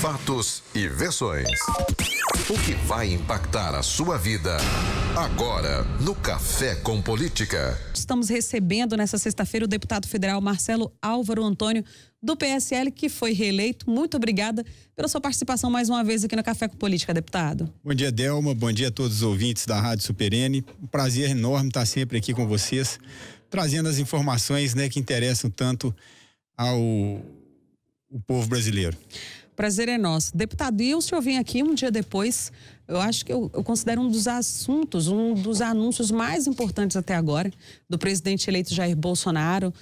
Fatos e versões. O que vai impactar a sua vida? Agora, no Café com Política. Estamos recebendo nessa sexta-feira o deputado federal Marcelo Álvaro Antônio, do PSL, que foi reeleito. Muito obrigada pela sua participação mais uma vez aqui no Café com Política, deputado. Bom dia, Delma. Bom dia a todos os ouvintes da Rádio Superene. Um prazer enorme estar sempre aqui com vocês, trazendo as informações né, que interessam tanto ao o povo brasileiro. Prazer é nosso. Deputado, e o senhor vem aqui um dia depois, eu acho que eu, eu, considero um dos assuntos, um dos anúncios mais importantes até agora do presidente eleito Jair Bolsonaro,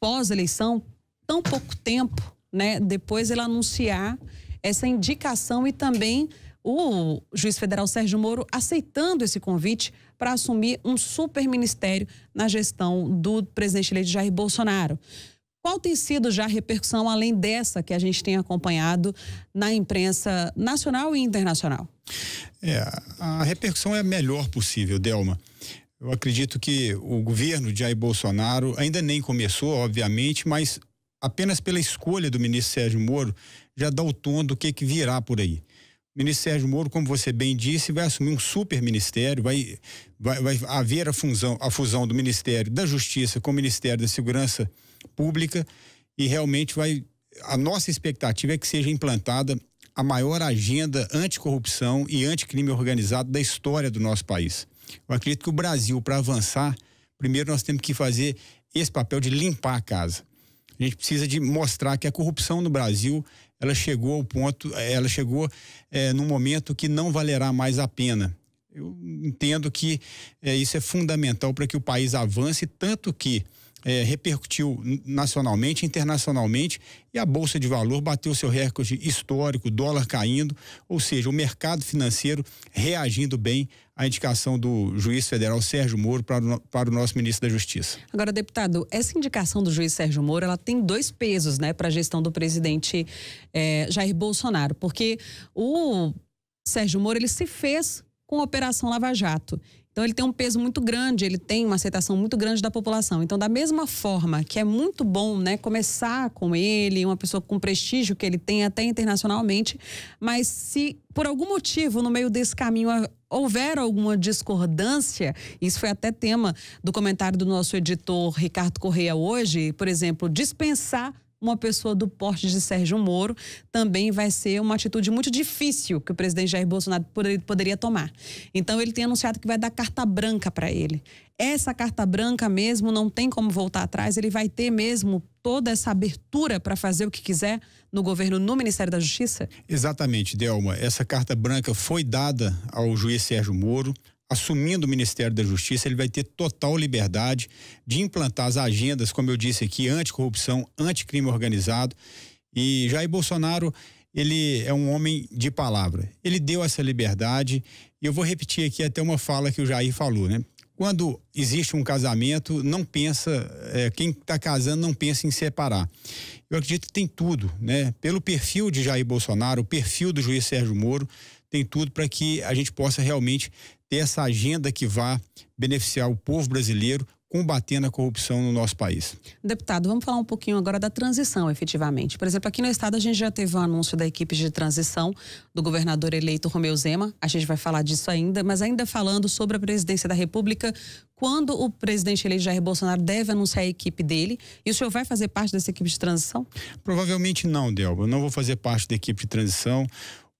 pós-eleição, tão pouco tempo, né? Depois ele anunciar essa indicação e também o juiz federal Sérgio Moro aceitando esse convite para assumir um super ministério na gestão do presidente eleito Jair Bolsonaro. Qual tem sido já a repercussão, além dessa que a gente tem acompanhado na imprensa nacional e internacional? É, a repercussão é a melhor possível, Delma. Eu acredito que o governo de Jair Bolsonaro ainda nem começou, obviamente, mas apenas pela escolha do ministro Sérgio Moro já dá o tom do que, que virá por aí. O ministro Sérgio Moro, como você bem disse, vai assumir um super ministério, vai, vai, vai haver a fusão, a fusão do Ministério da Justiça com o Ministério da Segurança pública e realmente vai. A nossa expectativa é que seja implantada a maior agenda anticorrupção e anticrime organizado da história do nosso país. Eu acredito que o Brasil, para avançar, primeiro nós temos que fazer esse papel de limpar a casa. A gente precisa de mostrar que a corrupção no Brasil ela chegou ao ponto, ela chegou é, num momento que não valerá mais a pena. Eu entendo que é, isso é fundamental para que o país avance, tanto que é, repercutiu nacionalmente, internacionalmente, e a Bolsa de Valor bateu seu recorde histórico, dólar caindo, ou seja, o mercado financeiro reagindo bem à indicação do juiz federal Sérgio Moro para o, para o nosso ministro da Justiça. Agora, deputado, essa indicação do juiz Sérgio Moro, ela tem dois pesos né, para a gestão do presidente é, Jair Bolsonaro, porque o Sérgio Moro ele se fez com a Operação Lava Jato. Então ele tem um peso muito grande, ele tem uma aceitação muito grande da população. Então da mesma forma que é muito bom, né, começar com ele, uma pessoa com prestígio que ele tem até internacionalmente, mas se por algum motivo no meio desse caminho houver alguma discordância, isso foi até tema do comentário do nosso editor Ricardo Correia hoje, por exemplo, dispensar uma pessoa do porte de Sérgio Moro também vai ser uma atitude muito difícil que o presidente Jair Bolsonaro poderia tomar. Então ele tem anunciado que vai dar carta branca para ele. Essa carta branca mesmo não tem como voltar atrás, ele vai ter mesmo toda essa abertura para fazer o que quiser no governo, no Ministério da Justiça? Exatamente, Delma. Essa carta branca foi dada ao juiz Sérgio Moro assumindo o Ministério da Justiça, ele vai ter total liberdade de implantar as agendas, como eu disse aqui, anticorrupção, anticrime organizado. E Jair Bolsonaro, ele é um homem de palavra. Ele deu essa liberdade, e eu vou repetir aqui até uma fala que o Jair falou, né? Quando existe um casamento, não pensa, é, quem está casando não pensa em separar. Eu acredito que tem tudo, né? Pelo perfil de Jair Bolsonaro, o perfil do juiz Sérgio Moro, tem tudo para que a gente possa realmente ter essa agenda que vá beneficiar o povo brasileiro, combatendo a corrupção no nosso país. Deputado, vamos falar um pouquinho agora da transição, efetivamente. Por exemplo, aqui no estado a gente já teve o um anúncio da equipe de transição do governador eleito Romeu Zema. A gente vai falar disso ainda, mas ainda falando sobre a presidência da República, quando o presidente eleito Jair Bolsonaro deve anunciar a equipe dele? E o senhor vai fazer parte dessa equipe de transição? Provavelmente não, Delba. Eu não vou fazer parte da equipe de transição.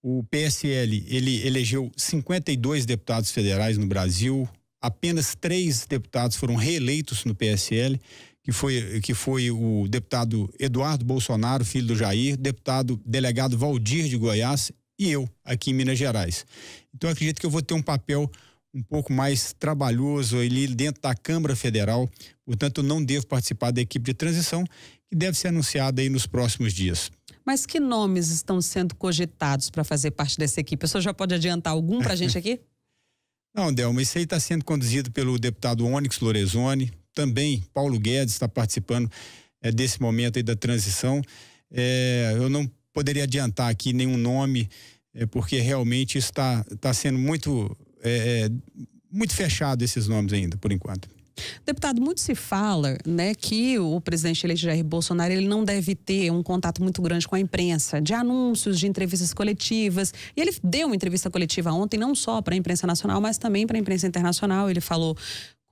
O PSL, ele elegeu 52 deputados federais no Brasil, apenas três deputados foram reeleitos no PSL, que foi, que foi o deputado Eduardo Bolsonaro, filho do Jair, deputado delegado Valdir de Goiás e eu, aqui em Minas Gerais. Então, acredito que eu vou ter um papel um pouco mais trabalhoso ali dentro da Câmara Federal, portanto, não devo participar da equipe de transição, que deve ser anunciada aí nos próximos dias. Mas que nomes estão sendo cogitados para fazer parte dessa equipe? O senhor já pode adiantar algum para a gente aqui? Não, Delma, isso aí está sendo conduzido pelo deputado Onyx Lorezoni. também Paulo Guedes está participando é, desse momento aí da transição. É, eu não poderia adiantar aqui nenhum nome, é, porque realmente está tá sendo muito, muito fechado esses nomes ainda, por enquanto. Deputado, muito se fala, né, que o presidente eleito Jair Bolsonaro ele não deve ter um contato muito grande com a imprensa, de anúncios, de entrevistas coletivas. E ele deu uma entrevista coletiva ontem, não só para a imprensa nacional, mas também para a imprensa internacional. Ele falou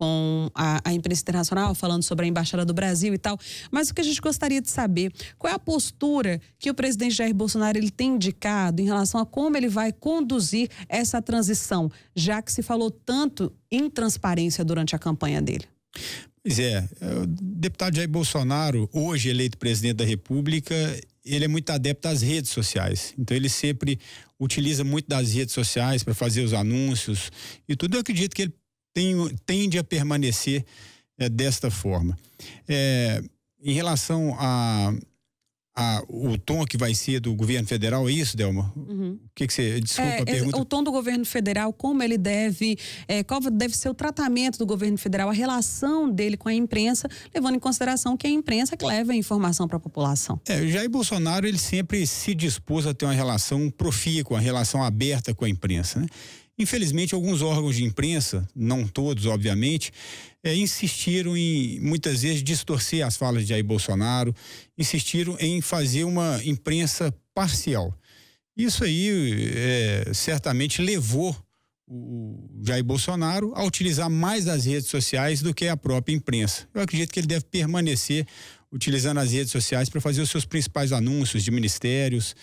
com a, a, imprensa internacional, falando sobre a Embaixada do Brasil e tal. Mas o que a gente gostaria de saber, qual é a postura que o presidente Jair Bolsonaro ele tem indicado em relação a como ele vai conduzir essa transição, já que se falou tanto em transparência durante a campanha dele? Pois é, é o deputado Jair Bolsonaro, hoje eleito presidente da República, ele é muito adepto às redes sociais. Então ele sempre utiliza muito das redes sociais para fazer os anúncios e tudo. Eu acredito que ele tem, tende a permanecer é, desta forma. É, em relação a, a, o tom que vai ser do governo federal, é isso, Delma? Uhum. O que, que você. Desculpa é, a pergunta. O tom do governo federal, como ele deve. É, qual deve ser o tratamento do governo federal, a relação dele com a imprensa, levando em consideração que é a imprensa é que leva a informação para a população. É, Jair Bolsonaro, ele sempre se dispôs a ter uma relação profícua, uma relação aberta com a imprensa, né? Infelizmente, alguns órgãos de imprensa, não todos, obviamente, é, insistiram em muitas vezes distorcer as falas de Jair Bolsonaro, insistiram em fazer uma imprensa parcial. Isso aí é, certamente levou o Jair Bolsonaro a utilizar mais as redes sociais do que a própria imprensa. Eu acredito que ele deve permanecer utilizando as redes sociais para fazer os seus principais anúncios de ministérios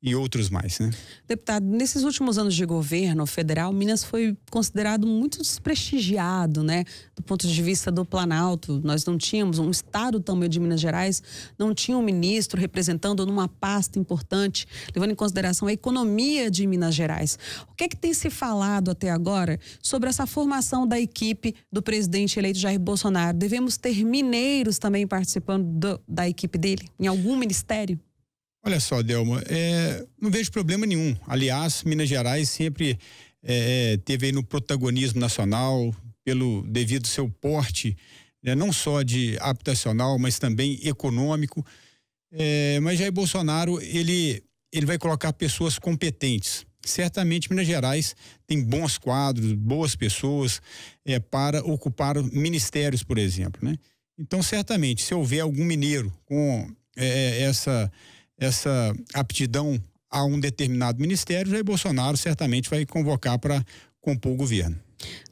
e outros mais, né? Deputado, nesses últimos anos de governo federal, Minas foi considerado muito desprestigiado, né? Do ponto de vista do Planalto, nós não tínhamos um estado tamanho de Minas Gerais, não tinha um ministro representando numa pasta importante, levando em consideração a economia de Minas Gerais. O que é que tem se falado até agora sobre essa formação da equipe do presidente eleito Jair Bolsonaro? Devemos ter mineiros também participando do, da equipe dele, em algum ministério? Olha só, Delma, é, não vejo problema nenhum. Aliás, Minas Gerais sempre é, é, teve aí no protagonismo nacional, pelo devido seu porte, né, não só de habitacional, mas também econômico. É, mas Jair Bolsonaro, ele, ele vai colocar pessoas competentes. Certamente Minas Gerais tem bons quadros, boas pessoas é, para ocupar ministérios, por exemplo, né? Então, certamente, se houver algum mineiro com é, é, essa, essa aptidão a um determinado ministério, Jair Bolsonaro certamente vai convocar para compor o governo.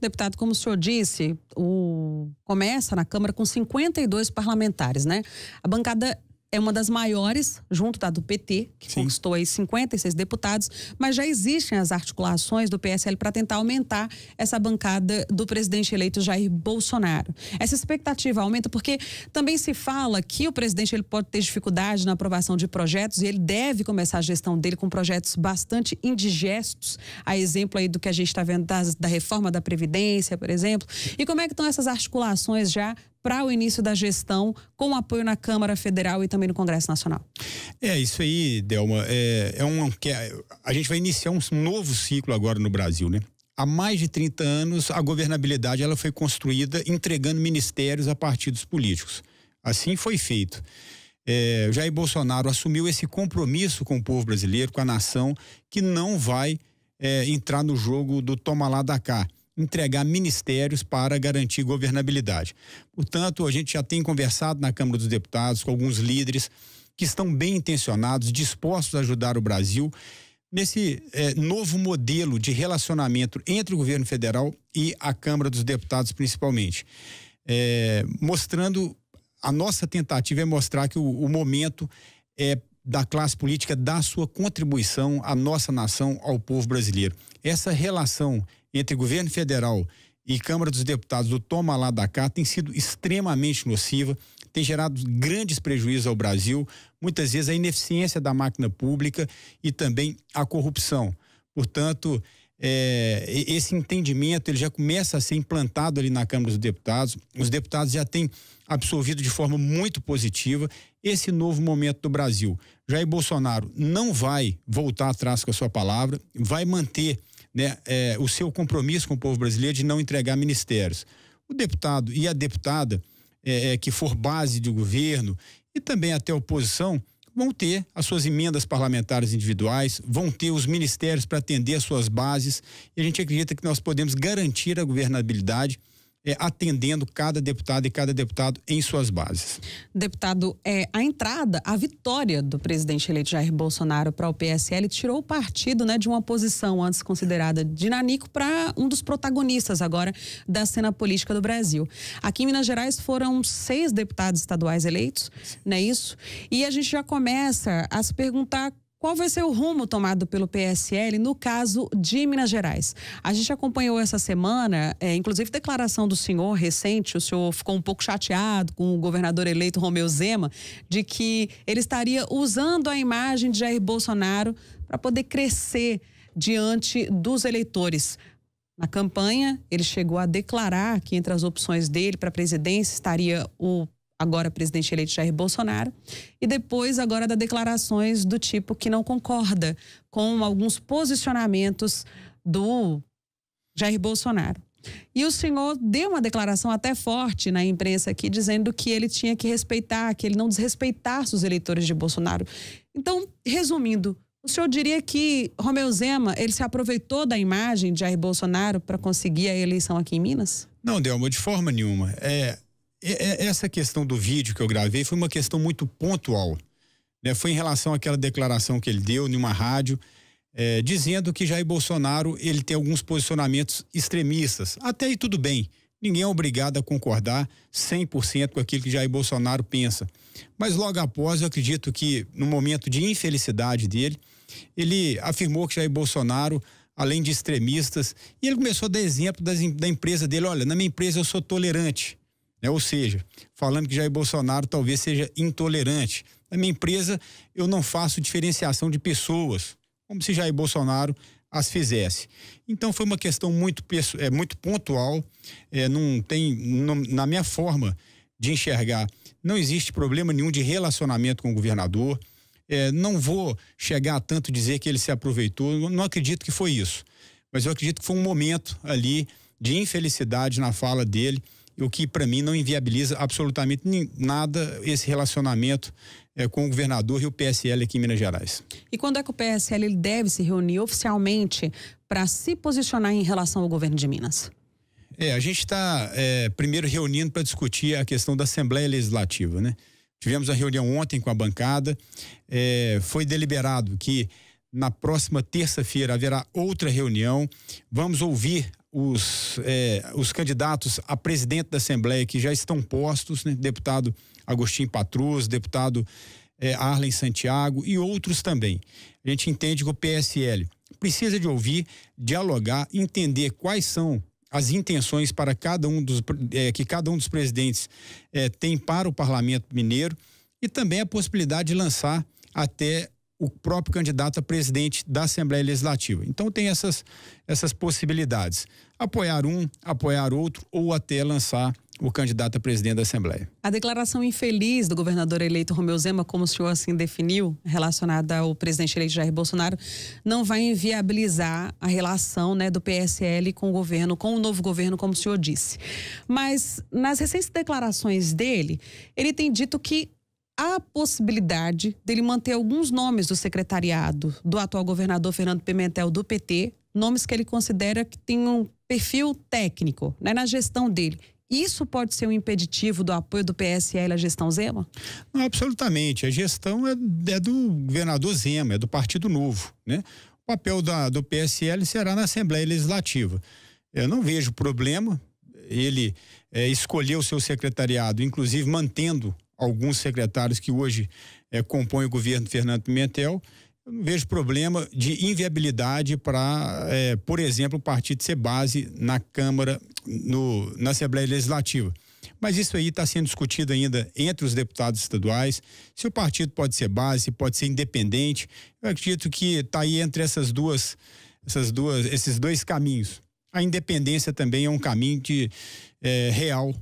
Deputado, como o senhor disse, o... começa na Câmara com 52 parlamentares, né? A bancada é uma das maiores, junto da do PT, que Sim. conquistou aí 56 deputados, mas já existem as articulações do PSL para tentar aumentar essa bancada do presidente eleito Jair Bolsonaro. Essa expectativa aumenta porque também se fala que o presidente ele pode ter dificuldade na aprovação de projetos e ele deve começar a gestão dele com projetos bastante indigestos, a exemplo aí do que a gente está vendo das, da reforma da Previdência, por exemplo. E como é que estão essas articulações já para o início da gestão, com apoio na Câmara Federal e também no Congresso Nacional. É, isso aí, Delma. É, é um, é, a gente vai iniciar um novo ciclo agora no Brasil, né? há mais de 30 anos, a governabilidade ela foi construída entregando ministérios a partidos políticos. Assim foi feito. É, Jair Bolsonaro assumiu esse compromisso com o povo brasileiro, com a nação, que não vai é, entrar no jogo do toma lá da cá entregar ministérios para garantir governabilidade. Portanto, a gente já tem conversado na Câmara dos Deputados com alguns líderes que estão bem intencionados, dispostos a ajudar o Brasil nesse é, novo modelo de relacionamento entre o governo federal e a Câmara dos Deputados, principalmente. É, mostrando, a nossa tentativa é mostrar que o, o momento é da classe política, dar sua contribuição à nossa nação, ao povo brasileiro. Essa relação entre governo federal e Câmara dos Deputados do Toma Lá da Cá tem sido extremamente nociva, tem gerado grandes prejuízos ao Brasil, muitas vezes a ineficiência da máquina pública e também a corrupção. Portanto, é, esse entendimento ele já começa a ser implantado ali na Câmara dos Deputados, os deputados já têm absorvido de forma muito positiva esse novo momento do Brasil. Jair Bolsonaro não vai voltar atrás com a sua palavra, vai manter né, é, o seu compromisso com o povo brasileiro de não entregar ministérios. O deputado e a deputada é, é que for base de governo e também até oposição vão ter as suas emendas parlamentares individuais, vão ter os ministérios para atender as suas bases e a gente acredita que nós podemos garantir a governabilidade é, atendendo cada deputado e cada deputado em suas bases. Deputado, é, a entrada, a vitória do presidente eleito Jair Bolsonaro para o PSL tirou o partido né, de uma posição antes considerada de nanico para um dos protagonistas agora da cena política do Brasil. Aqui em Minas Gerais foram seis deputados estaduais eleitos, não é isso? E a gente já começa a se perguntar qual vai ser o rumo tomado pelo PSL no caso de Minas Gerais? A gente acompanhou essa semana, é, inclusive, declaração do senhor recente. O senhor ficou um pouco chateado com o governador eleito Romeu Zema, de que ele estaria usando a imagem de Jair Bolsonaro para poder crescer diante dos eleitores. Na campanha, ele chegou a declarar que entre as opções dele para a presidência estaria o agora presidente eleito Jair Bolsonaro, e depois agora das declarações do tipo que não concorda com alguns posicionamentos do Jair Bolsonaro. E o senhor deu uma declaração até forte na imprensa aqui, dizendo que ele tinha que respeitar, que ele não desrespeitasse os eleitores de Bolsonaro. Então, resumindo, o senhor diria que Romeu Zema, ele se aproveitou da imagem de Jair Bolsonaro para conseguir a eleição aqui em Minas? Não, Delma, de forma nenhuma. É, essa questão do vídeo que eu gravei foi uma questão muito pontual. Né? Foi em relação àquela declaração que ele deu em uma rádio, é, dizendo que Jair Bolsonaro ele tem alguns posicionamentos extremistas. Até aí tudo bem. Ninguém é obrigado a concordar 100% com aquilo que Jair Bolsonaro pensa. Mas logo após, eu acredito que, no momento de infelicidade dele, ele afirmou que Jair Bolsonaro além de extremistas. E ele começou a dar exemplo das, da empresa dele: olha, na minha empresa eu sou tolerante. Né? Ou seja, falando que Jair Bolsonaro talvez seja intolerante. Na minha empresa, eu não faço diferenciação de pessoas, como se Jair Bolsonaro as fizesse. Então foi uma questão muito, é, muito pontual, é, não tem, não, na minha forma de enxergar, não existe problema nenhum de relacionamento com o governador. É, não vou chegar a tanto dizer que ele se aproveitou, não acredito que foi isso. Mas eu acredito que foi um momento ali de infelicidade na fala dele o que para mim não inviabiliza absolutamente nada esse relacionamento é, com o governador e o PSL aqui em Minas Gerais. E quando é que o PSL deve se reunir oficialmente para se posicionar em relação ao governo de Minas? É, a gente está é, eh, primeiro reunindo para discutir a questão da Assembleia Legislativa, né? Tivemos a reunião ontem com a bancada, é, foi deliberado que na próxima terça-feira haverá outra reunião. Vamos ouvir os, é, os candidatos a presidente da Assembleia que já estão postos, né? deputado Agostinho Patrus, deputado é, Arlen Santiago e outros também. A gente entende que o PSL precisa de ouvir, dialogar, entender quais são as intenções para cada um dos é, que cada um dos presidentes é, tem para o Parlamento Mineiro e também a possibilidade de lançar até o próprio candidato a presidente da Assembleia Legislativa. Então tem essas, essas possibilidades. Apoiar um, apoiar outro ou até lançar o candidato a presidente da Assembleia. A declaração infeliz do governador eleito Romeu Zema, como o senhor assim definiu, relacionada ao presidente eleito Jair Bolsonaro, não vai inviabilizar a relação né, do PSL com o governo, com o novo governo, como o senhor disse. Mas nas recentes declarações dele, ele tem dito que há a possibilidade dele manter alguns nomes do secretariado do atual governador Fernando Pimentel do PT, nomes que ele considera que têm um perfil técnico né, na gestão dele. Isso pode ser um impeditivo do apoio do PSL à gestão Zema? Não, absolutamente. A gestão é, é do governador Zema, é do Partido Novo. Né? O papel da, do PSL será na Assembleia Legislativa. Eu não vejo problema ele é, o seu secretariado, inclusive mantendo alguns secretários que hoje é, compõem o governo Fernando Pimentel, eu não vejo problema de inviabilidade para, é, eh, por exemplo, o partido ser base na Câmara, no, na Assembleia Legislativa. Mas isso aí está sendo discutido ainda entre os deputados estaduais, se o partido pode ser base, se pode ser independente. Eu acredito que está aí entre essas duas, essas duas, esses dois caminhos. A independência também é um caminho de, é, real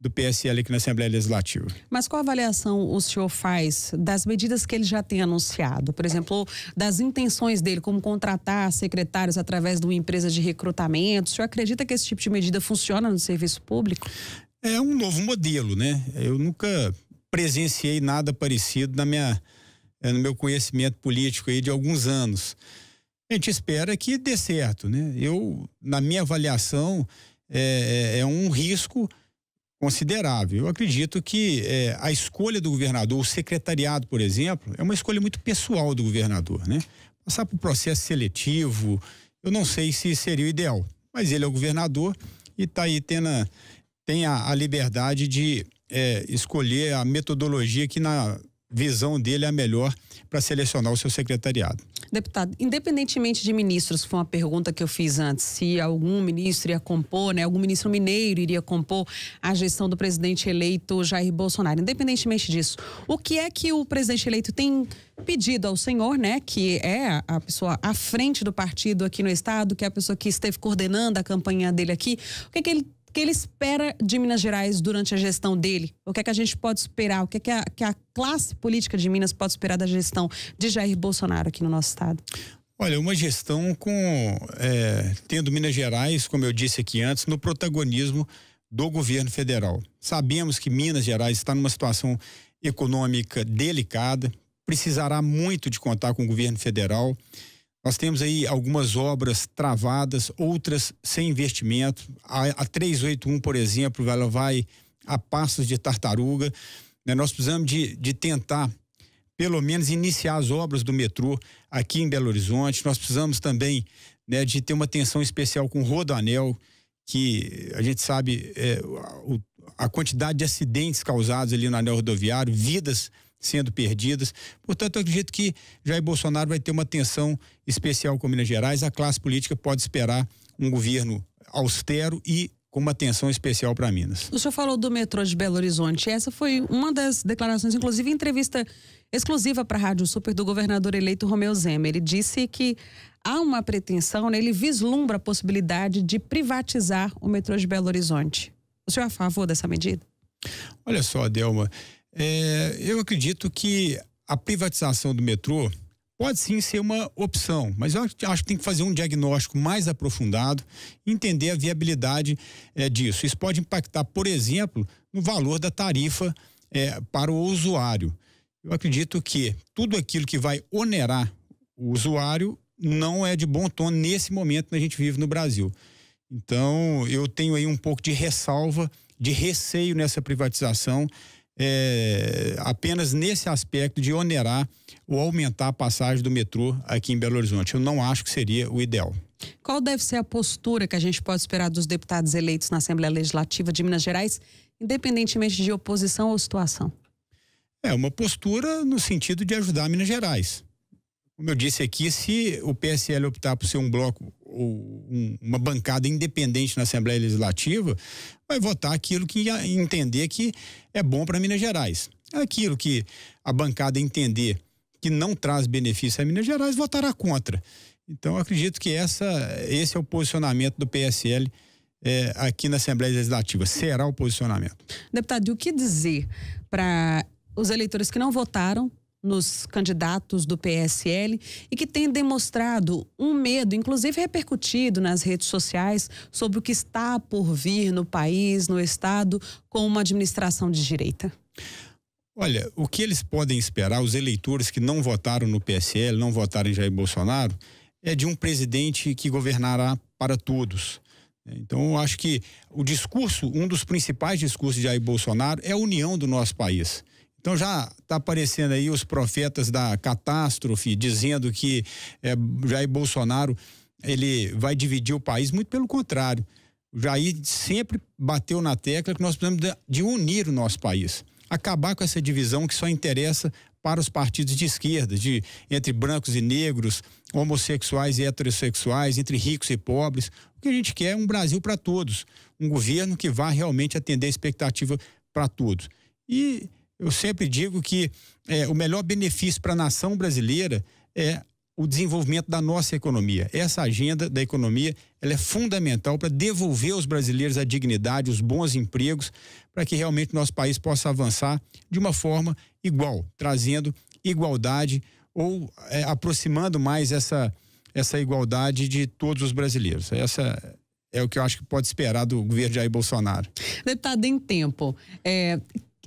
do PSL aqui na Assembleia Legislativa. Mas qual avaliação o senhor faz das medidas que ele já tem anunciado? Por exemplo, das intenções dele, como contratar secretários através de uma empresa de recrutamento? O senhor acredita que esse tipo de medida funciona no serviço público? É um novo modelo, né? Eu nunca presenciei nada parecido na minha, é, no meu conhecimento político aí de alguns anos. A gente espera que dê certo, né? Eu, na minha avaliação, é, é, é um risco considerável. Eu acredito que é, a escolha do governador, o secretariado, por exemplo, é uma escolha muito pessoal do governador, né? Passar por processo seletivo, eu não sei se seria o ideal, mas ele é o governador e está aí tendo a, tem a, a liberdade de é, escolher a metodologia que na visão dele é a melhor para selecionar o seu secretariado. Deputado, independentemente de ministros, foi uma pergunta que eu fiz antes, se algum ministro iria compor, né, algum ministro mineiro iria compor a gestão do presidente eleito Jair Bolsonaro. Independentemente disso, o que é que o presidente eleito tem pedido ao senhor, né, que é a pessoa à frente do partido aqui no estado, que é a pessoa que esteve coordenando a campanha dele aqui, o que é que ele o que ele espera de Minas Gerais durante a gestão dele? O que é que a gente pode esperar? O que é que a, que a classe política de Minas pode esperar da gestão de Jair Bolsonaro aqui no nosso estado? Olha, uma gestão com é, tendo Minas Gerais, como eu disse aqui antes, no protagonismo do governo federal. Sabemos que Minas Gerais está numa situação econômica delicada, precisará muito de contar com o governo federal. Nós temos aí algumas obras travadas, outras sem investimento. A, a 381, por exemplo, ela vai a passos de tartaruga. Né? Nós precisamos de, de tentar, pelo menos, iniciar as obras do metrô aqui em Belo Horizonte. Nós precisamos também né, de ter uma atenção especial com o Rodoanel, que a gente sabe é, a, a quantidade de acidentes causados ali no anel rodoviário, vidas sendo perdidas. Portanto, eu acredito que Jair Bolsonaro vai ter uma atenção especial com Minas Gerais. A classe política pode esperar um governo austero e com uma atenção especial para Minas. O senhor falou do metrô de Belo Horizonte. Essa foi uma das declarações, inclusive entrevista exclusiva para a Rádio Super do governador eleito Romeu Zema. Ele disse que há uma pretensão, né? ele vislumbra a possibilidade de privatizar o metrô de Belo Horizonte. O senhor é a favor dessa medida? Olha só, Delma, é, eu acredito que a privatização do metrô pode sim ser uma opção, mas eu acho que tem que fazer um diagnóstico mais aprofundado, entender a viabilidade é, disso. Isso pode impactar, por exemplo, no valor da tarifa é, para o usuário. Eu acredito que tudo aquilo que vai onerar o usuário não é de bom tom nesse momento que a gente vive no Brasil. Então, eu tenho aí um pouco de ressalva, de receio nessa privatização é, apenas nesse aspecto de onerar ou aumentar a passagem do metrô aqui em Belo Horizonte. Eu não acho que seria o ideal. Qual deve ser a postura que a gente pode esperar dos deputados eleitos na Assembleia Legislativa de Minas Gerais, independentemente de oposição ou situação? É uma postura no sentido de ajudar Minas Gerais. Como eu disse aqui, se o PSL optar por ser um bloco uma bancada independente na Assembleia Legislativa vai votar aquilo que entender que é bom para Minas Gerais. Aquilo que a bancada entender que não traz benefício a Minas Gerais votará contra. Então, acredito que essa, esse é o posicionamento do PSL. É, aqui na Assembleia Legislativa. Será o posicionamento. Deputado, e o que dizer para os eleitores que não votaram nos candidatos do PSL e que tem demonstrado um medo, inclusive repercutido nas redes sociais, sobre o que está por vir no país, no Estado, com uma administração de direita? Olha, o que eles podem esperar, os eleitores que não votaram no PSL, não votaram em Jair Bolsonaro, é de um presidente que governará para todos. Então, eu acho que o discurso, um dos principais discursos de Jair Bolsonaro é a união do nosso país. Então já está aparecendo aí os profetas da catástrofe dizendo que é, Jair Bolsonaro ele vai dividir o país, muito pelo contrário. O Jair sempre bateu na tecla que nós precisamos de, de unir o nosso país, acabar com essa divisão que só interessa para os partidos de esquerda, de entre brancos e negros, homossexuais e heterossexuais, entre ricos e pobres. O que a gente quer é um Brasil para todos, um governo que vá realmente atender a expectativa para todos. E eu sempre digo que é, o melhor benefício para a nação brasileira é o desenvolvimento da nossa economia. Essa agenda da economia ela é fundamental para devolver aos brasileiros a dignidade, os bons empregos, para que realmente nosso país possa avançar de uma forma igual, trazendo igualdade ou é, aproximando mais essa, essa igualdade de todos os brasileiros. Essa é o que eu acho que pode esperar do governo de Jair Bolsonaro. Deputado, em tempo, é,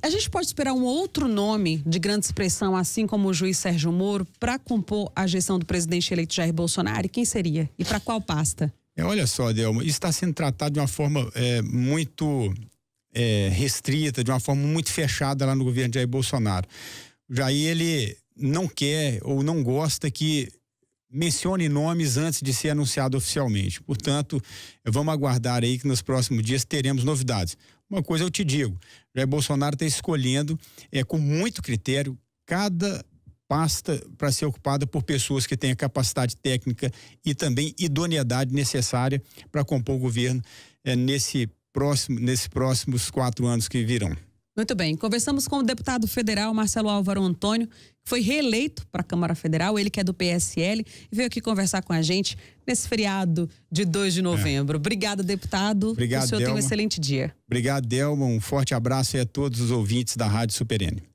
a gente pode esperar um outro nome de grande expressão, assim como o juiz Sérgio Moro, para compor a gestão do presidente eleito Jair Bolsonaro? Quem seria? E para qual pasta? É, olha só, Delma, isso está sendo tratado de uma forma é, muito é, restrita, de uma forma muito fechada lá no governo de Jair Bolsonaro. Jair, ele não quer ou não gosta que mencione nomes antes de ser anunciado oficialmente. Portanto, vamos aguardar aí que nos próximos dias teremos novidades. Uma coisa eu te digo, Jair Bolsonaro está escolhendo é, com muito critério cada pasta para ser ocupada por pessoas que têm a capacidade técnica e também idoneidade necessária para compor o governo é, nesse próximo, nesses próximos quatro anos que virão. Muito bem, conversamos com o deputado federal Marcelo Álvaro Antônio, foi reeleito para a Câmara Federal, ele que é do PSL, e veio aqui conversar com a gente nesse feriado de 2 de é. novembro. É. Obrigada, deputado. Obrigado, o senhor Delma. tem um excelente dia. Obrigado, Delma. Um forte abraço aí a todos os ouvintes da Rádio Superene.